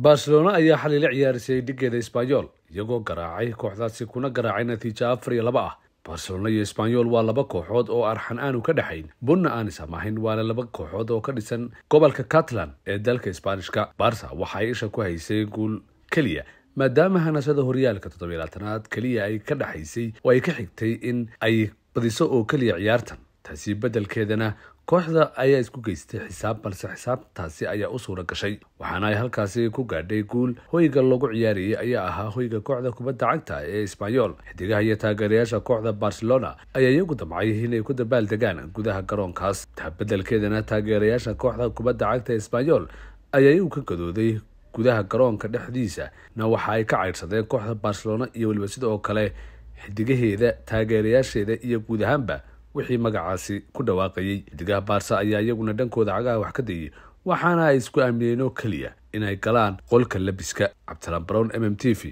barcelona ayaa xalay la ciyaarisay dhiggeeda isbanyol iyagoo garaacay kooxdaasi kuna garaacay natiijo afar iyo laba ah barcelona iyo sbanyol waa laba kooxood oo arxan aanu ka dhexayn bunna aan isamahayn waana laba kooxood oo ka dhisan gobolka catlan ee dalka isbaanishka barsa waxa ay isha ku haysay guul keliya maadaama hanashada horyaalka toddobiyo labaatanaad keliya ay ka dhexaysay oo ay ka xigtay in ay badiso oo keliya ciyaartan hesii beddelkeedana kooxda ayaa isku geystay xisaab balse xisaabtaasi ayaa u suura gashay waxaana ay halkaasi ku gaadhay guul hoyga lagu ciyaariyey ayaa ahaa hoyga kooxda kubadda cagta ee sbanyol xidigaha iyo taageerayaasha kooxda barcelona ayaa iyagu damcay inay ku dabaal degaan gudaha garoonkaas beddelkeedana taageerayaasha kooxda kubadda cagta ee isbanyol ayaa iyagu ka gadooday gudaha garoonka dhexdiisa na waxa ay ka caydhsadeen kooxda barcelona iyo weliba sida oo kale xidigaheeda taageerayaasheeda iyo guud ahaanba wixii magacaasi ku dhawaaqayey xiddigaha baarsa ayaa iyaguna dhankooda cagaha wax ka dayey waxaana ay isku aamineen oo keliya inay galaan qolka labiska cabdilaan brown m m t v